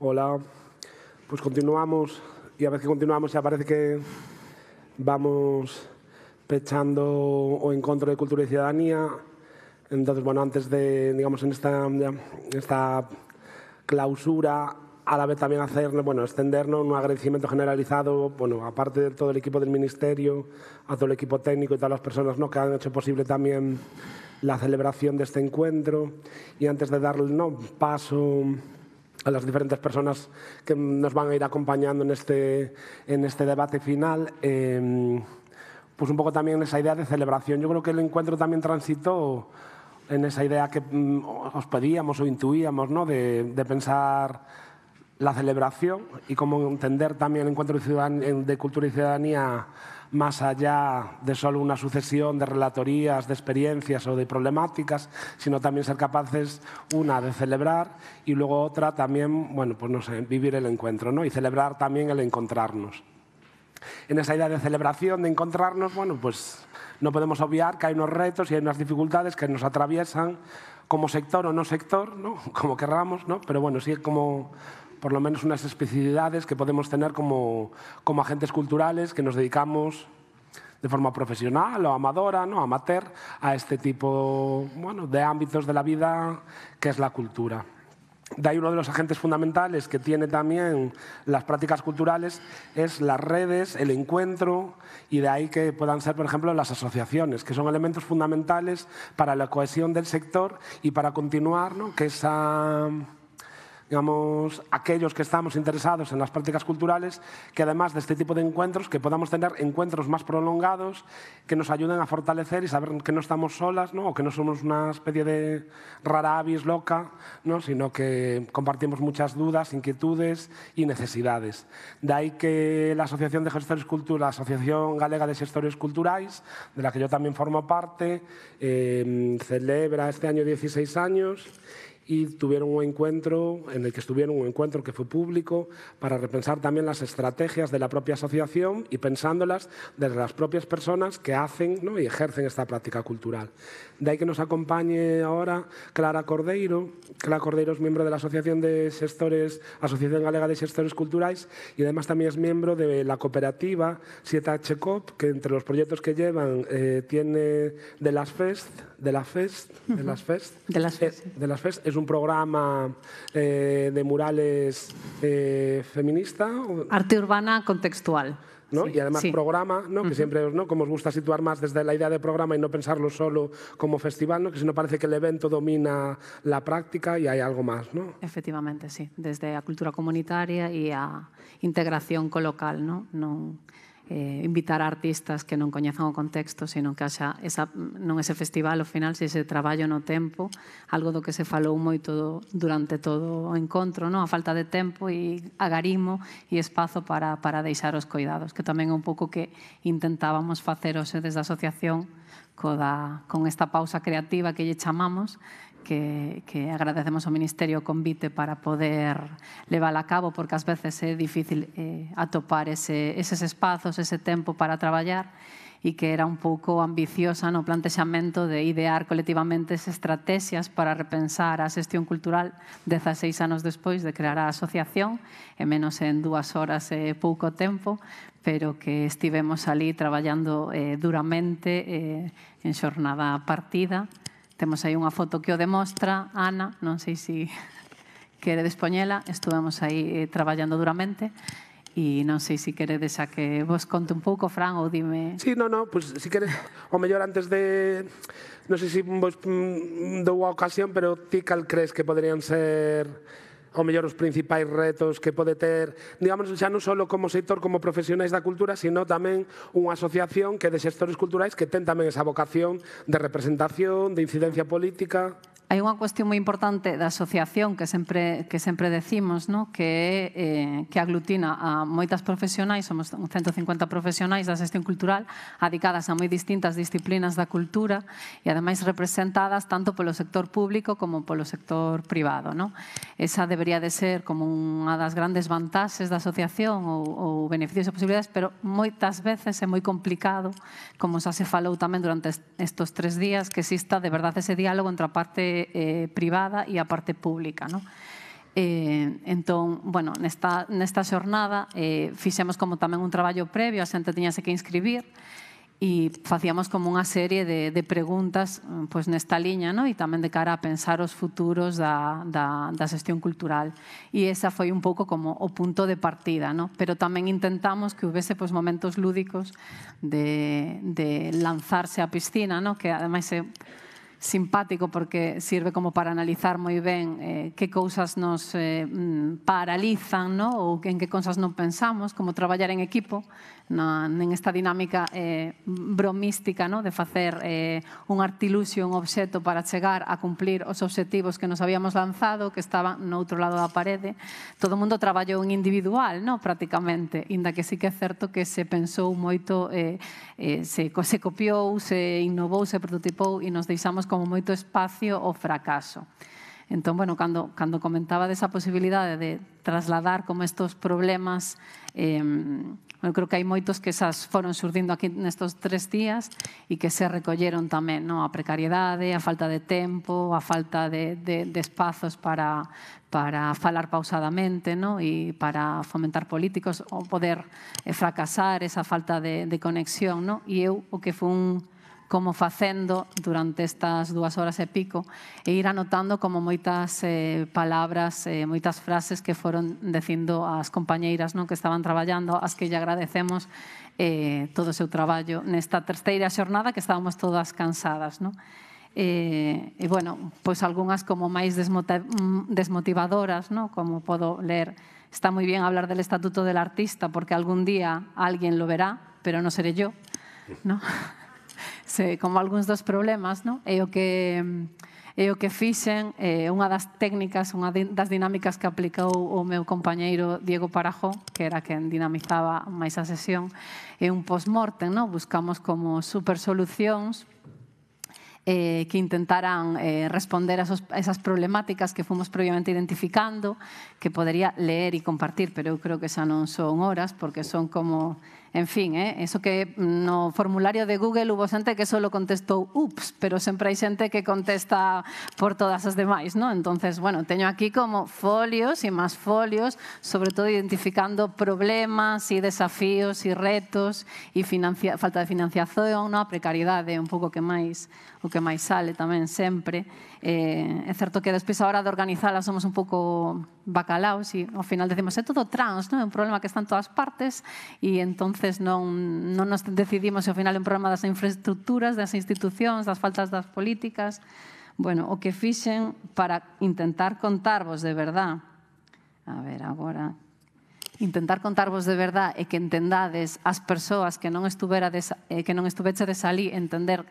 Hola. Pues continuamos y a ver que continuamos ya parece que vamos pechando o en contra de cultura y ciudadanía. Entonces, bueno, antes de, digamos, en esta, clausura, a la vez también hacer, bueno, extendernos un agradecimiento generalizado, bueno, aparte de todo el equipo del Ministerio, a todo el equipo técnico y todas las personas ¿no? que han hecho posible también la celebración de este encuentro. Y antes de darle ¿no? paso a las diferentes personas que nos van a ir acompañando en este, en este debate final. Em, pues un poco también esa idea de celebración. Yo creo que el encuentro también transitó en esa idea que mm, os pedíamos o intuíamos, ¿no? de pensar la celebración y cómo entender también el encuentro de cultura y ciudadanía más allá de solo una sucesión de relatorías, de experiencias o de problemáticas, sino también ser capaces, una, de celebrar y luego otra también, bueno, pues no sé, vivir el encuentro, ¿no? Y celebrar también el encontrarnos. En esa idea de celebración, de encontrarnos, bueno, pues no podemos obviar que hay unos retos y hay unas dificultades que nos atraviesan como sector o no sector, ¿no? Como querramos, ¿no? Pero bueno, sí como por lo menos unas especificidades que podemos tener como, como agentes culturales que nos dedicamos de forma profesional o amadora, ¿no? amateur, a este tipo bueno, de ámbitos de la vida que es la cultura. De ahí uno de los agentes fundamentales que tiene también las prácticas culturales es las redes, el encuentro y de ahí que puedan ser, por ejemplo, las asociaciones, que son elementos fundamentales para la cohesión del sector y para continuar que esa digamos, aquellos que estamos interesados en las prácticas culturales, que además de este tipo de encuentros, que podamos tener encuentros más prolongados, que nos ayuden a fortalecer y saber que no estamos solas, ¿no? o que no somos una especie de rara avis loca, ¿no? sino que compartimos muchas dudas, inquietudes y necesidades. De ahí que la Asociación de Gestores Cultura, la Asociación Galega de Gestores Culturais, de la que yo también formo parte, eh, celebra este año 16 años y tuvieron un encuentro en el que estuvieron un encuentro que fue público para repensar también las estrategias de la propia asociación y pensándolas desde las propias personas que hacen ¿no? y ejercen esta práctica cultural. De ahí que nos acompañe ahora Clara Cordeiro. Clara Cordeiro es miembro de la Asociación de Sectores, Asociación Galega de Sectores culturales y además también es miembro de la cooperativa 7H que entre los proyectos que llevan eh, tiene de las FEST, de FEST, de las FEST, de las eh, FEST, de las FEST un programa eh, de murales eh, feminista. Arte urbana contextual. ¿no? y además programa, ¿no? que siempre ¿no? como os gusta situar más desde la idea de programa y no pensarlo solo como festival, ¿no? que si no parece que el evento domina la práctica y hay algo más. ¿no? Efectivamente, sí, desde a cultura comunitaria y a integración colocal. ¿no? no eh, invitar a artistas que non coñezan o contexto, senón que haxa esa, non ese festival, ao final, se ese traballo no tempo, algo do que se falou moito do, durante todo o encontro, non? a falta de tempo e agarimo e espazo para, para deixar os cuidados, que tamén é un pouco que intentábamos facer hoxe desde a asociación co da, con esta pausa creativa que lle chamamos, que, que agradecemos ao Ministerio o convite para poder levar a cabo, porque ás veces é difícil eh, atopar ese, eses espazos, ese tempo para traballar, e que era un pouco ambiciosa no plantexamento de idear colectivamente esas estrategias para repensar a xestión cultural 16 anos despois de crear a asociación, e menos en dúas horas e pouco tempo, pero que estivemos ali traballando eh, duramente eh, en xornada partida Temos aí unha foto que o demostra, Ana, non sei se queredes poñela, estuvemos aí eh, traballando duramente e non sei se queredes a que vos conte un pouco, Fran, ou dime... Sí, no, no, pues, si queres, o mellor antes de... Non sei se vos mm, dou a ocasión, pero ti cal crees que poderían ser ao mellor os principais retos que pode ter, digamos, xa non só como sector, como profesionais da cultura, sino tamén unha asociación que de xestores culturais que ten tamén esa vocación de representación, de incidencia política hai unha cuestión moi importante da asociación que sempre, que sempre decimos, no? que, eh, que aglutina a moitas profesionais, somos 150 profesionais da xestión cultural, adicadas a moi distintas disciplinas da cultura e ademais representadas tanto polo sector público como polo sector privado. No? Esa debería de ser como unha das grandes vantaxes da asociación ou, ou beneficios e posibilidades, pero moitas veces é moi complicado, como xa se falou tamén durante estes, estos tres días, que exista de verdade ese diálogo entre a parte eh, privada e a parte pública. Non? Eh, entón, bueno, nesta, nesta xornada eh, fixemos como tamén un traballo previo, a xente tiñase que inscribir, e facíamos como unha serie de, de preguntas pois nesta liña no? e tamén de cara a pensar os futuros da, da, da xestión cultural e esa foi un pouco como o punto de partida no? pero tamén intentamos que houvese pois, momentos lúdicos de, de lanzarse á piscina no? que ademais é simpático porque sirve como para analizar moi ben eh, que cousas nos eh, mm, paralizan ¿no? ou en que cousas non pensamos, como traballar en equipo na, en esta dinámica eh, bromística ¿no? de facer eh, un artiluxio, un obxeto para chegar a cumplir os obxectivos que nos habíamos lanzado, que estaban no outro lado da parede. Todo o mundo traballou en individual, ¿no? prácticamente, inda que sí que é certo que se pensou moito, eh, eh, se, se copiou, se innovou, se prototipou e nos deixamos como moito espacio o fracaso. Entón, bueno, cando, cando comentaba desa posibilidade de trasladar como estos problemas, eh, eu creo que hai moitos que esas foron surdindo aquí nestos tres días e que se recolleron tamén, no? a precariedade, a falta de tempo, a falta de, de, de espazos para, para falar pausadamente no? e para fomentar políticos, o poder eh, fracasar, esa falta de, de conexión. No? E eu o que fun como facendo durante estas dúas horas e pico e ir anotando como moitas eh, palabras, eh, moitas frases que foron dicindo as compañeiras non que estaban traballando, as que lle agradecemos eh, todo o seu traballo nesta terceira xornada que estábamos todas cansadas. Non? Eh, e, bueno, pois algunhas como máis mm, desmotivadoras, non? como podo ler Está moi bien hablar del estatuto del artista porque algún día alguén lo verá, pero non seré yo. Non? se, como algúns dos problemas, no? e o que e o que fixen eh, unha das técnicas, unha das dinámicas que aplicou o meu compañeiro Diego Parajo, que era quen dinamizaba máis a sesión, é un post-mortem, no? buscamos como supersolucións eh, que intentaran eh, responder a, esos, a esas problemáticas que fomos previamente identificando, que podería leer e compartir, pero eu creo que xa non son horas, porque son como En fin, eh, eso que no formulario de Google hubo xente que solo contestou ups, pero sempre hai xente que contesta por todas as demais, ¿no? Entonces, bueno, teño aquí como folios e máis folios, sobre todo identificando problemas e desafíos e retos e falta de financiación, ¿no? a precariedade, ¿eh? un pouco que máis o que máis sale tamén sempre. Eh, é certo que despois a hora de organizala somos un pouco bacalaos e ao final decimos, é todo trans, non? É un problema que está en todas partes e entón entonces non, non nos decidimos ao final un programa das infraestructuras, das institucións, das faltas das políticas. Bueno, o que fixen para intentar contarvos de verdad, a ver, agora, intentar contarvos de verdad e que entendades as persoas que non estuverades, eh, que non de salir entender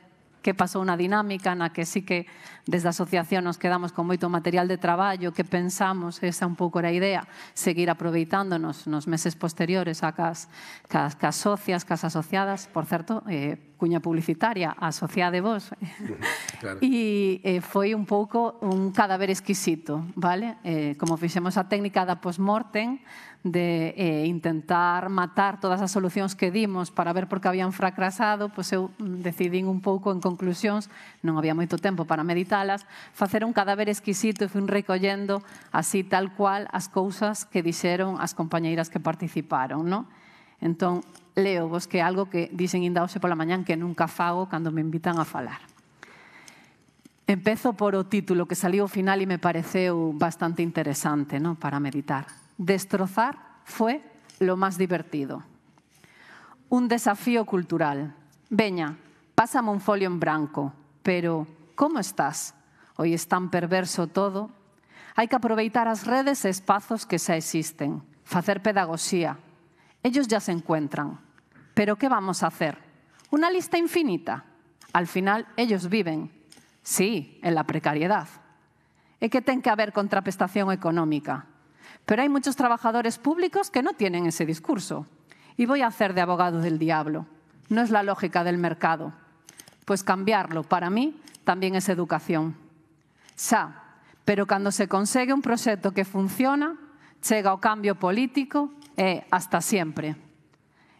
que pasou unha dinámica na que sí que desde a asociación nos quedamos con moito material de traballo que pensamos, esa un pouco era a idea, seguir aproveitándonos nos meses posteriores a cas, cas, cas socias, cas asociadas, por certo, eh, cuña publicitaria, de vos. Claro. E eh, foi un pouco un cadáver exquisito, vale? Eh, como fixemos a técnica da postmortem, de eh, intentar matar todas as solucións que dimos para ver por que habían fracasado, pois eu decidín un pouco en conclusións, non había moito tempo para meditalas, facer un cadáver exquisito e fui recollendo así tal cual as cousas que dixeron as compañeiras que participaron, non? Entón, leo vos que algo que dixen indaose pola mañán que nunca fago cando me invitan a falar. Empezo por o título que saliu ao final e me pareceu bastante interesante ¿no? para meditar. Destrozar fue lo más divertido. Un desafío cultural. Veña, pásame un folio en branco, pero ¿cómo estás? Hoy es tan perverso todo. Hay que aproveitar as redes e espazos que xa existen, facer pedagogía. Ellos ya se encuentran. Pero ¿qué vamos a hacer? ¿Una lista infinita? Al final, ellos viven, sí, en la precariedad. E que ten que haber contraprestación económica, Pero hay muchos trabajadores públicos que no tienen ese discurso. Y voy a hacer de abogado del diablo. No es la lógica del mercado. Pues cambiarlo, para mí, también es educación. Xa, pero cuando se consigue un proyecto que funciona, llega o cambio político e hasta siempre.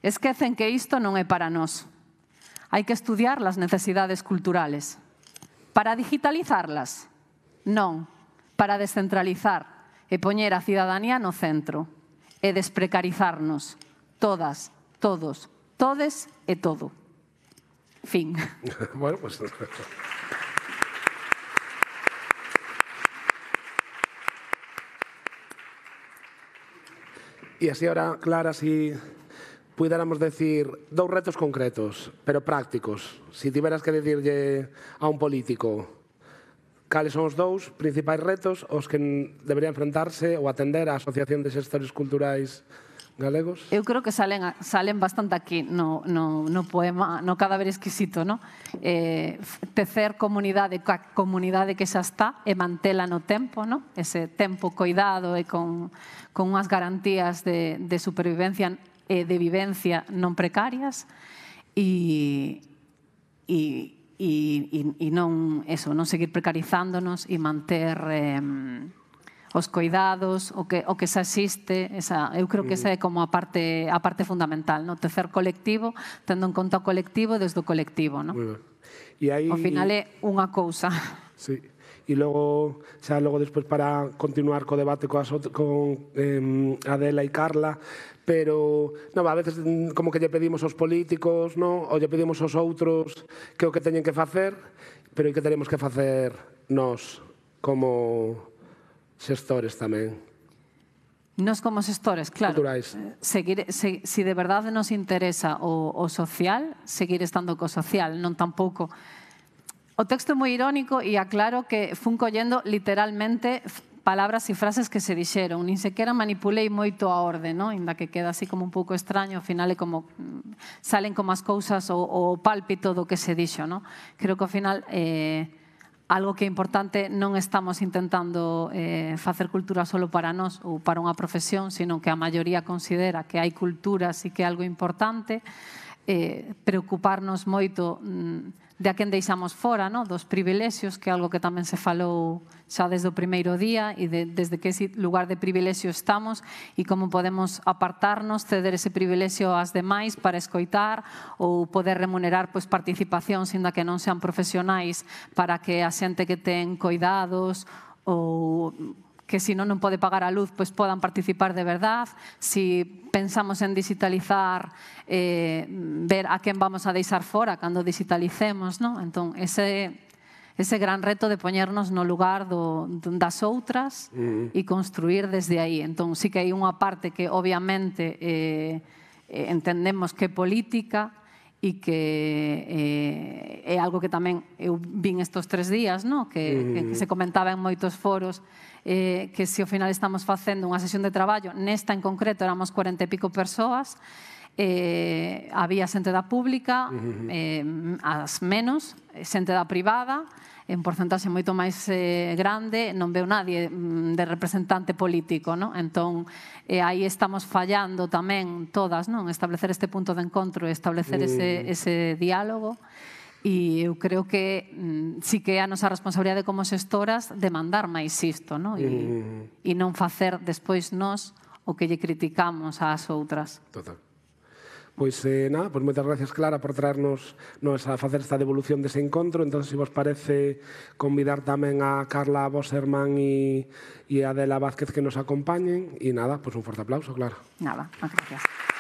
Es que esto no es para nos. Hay que estudiar las necesidades culturales. Para digitalizarlas? No, Para descentralizar. e poñer a cidadanía no centro e desprecarizarnos, todas, todos, todes e todo. Fin. bueno, pues... E así ahora, Clara, si puidéramos decir dous retos concretos, pero prácticos. Si tiveras que decirlle a un político, cales son os dous principais retos os que debería enfrentarse ou atender a Asociación de Sextores Culturais galegos? Eu creo que salen, salen bastante aquí no, no, no poema, no cadáver exquisito, no? Eh, tecer comunidade, ca comunidade que xa está e mantela no tempo, no? Ese tempo coidado e con, con unhas garantías de, de supervivencia e de vivencia non precarias e, e, e, e, e non, eso, non seguir precarizándonos e manter eh, os coidados, o que, o que xa existe, esa, eu creo que esa é como a parte, a parte fundamental, no tecer colectivo, tendo en conta o colectivo desde o colectivo. No? E aí... Ao final é unha cousa. Sí e logo xa logo despois para continuar co debate coas con eh, Adela e Carla, pero non, a veces mm, como que lle pedimos aos políticos, non, ou lle pedimos aos outros que o que teñen que facer, pero que teremos que facer nós como xestores tamén. Nos como xestores, claro. Culturais. Eh, seguir, se, si de verdade nos interesa o, o social, seguir estando co social, non tampouco O texto é moi irónico e aclaro que fun collendo literalmente palabras e frases que se dixeron. Nin sequera manipulei moito a orde, non? Inda que queda así como un pouco extraño, ao final é como mm, salen como as cousas o, o pálpito do que se dixo, non? Creo que ao final eh, algo que é importante non estamos intentando eh, facer cultura solo para nós ou para unha profesión, sino que a maioría considera que hai cultura, e que é algo importante, eh, preocuparnos moito mm, de a quen deixamos fora, no? dos privilexios, que é algo que tamén se falou xa desde o primeiro día e de, desde que ese lugar de privilexio estamos e como podemos apartarnos, ceder ese privilexio ás demais para escoitar ou poder remunerar pois, participación sin da que non sean profesionais para que a xente que ten coidados ou que si non non pode pagar a luz, pois podan participar de verdad. Si pensamos en digitalizar, eh, ver a quen vamos a deixar fora cando digitalicemos, non? Entón, ese ese gran reto de poñernos no lugar do, das outras mm. e construir desde aí. Entón, sí que hai unha parte que obviamente eh, eh entendemos que política, e que eh, é algo que tamén eu vin estes tres días, no? que, mm. que, que se comentaba en moitos foros eh, que se ao final estamos facendo unha sesión de traballo, nesta en concreto éramos 40 e pico persoas, eh, había xente da pública, eh, as menos, xente da privada, en porcentaxe moito máis eh, grande, non veu nadie mm, de representante político, non? Entón, eh, aí estamos fallando tamén todas, non? Establecer este punto de encontro, establecer ese, mm. ese diálogo. E eu creo que mm, sí que é a nosa responsabilidade como xestoras demandar máis isto, non? E, mm. e non facer despois nós o que lle criticamos ás outras. Total. Pois eh, nada, pois moitas gracias Clara por traernos nos a facer esta devolución dese encontro. Entón, se vos parece convidar tamén a Carla Boserman e, e a Adela Vázquez que nos acompañen. E nada, pois un forte aplauso, Clara. Nada, gracias.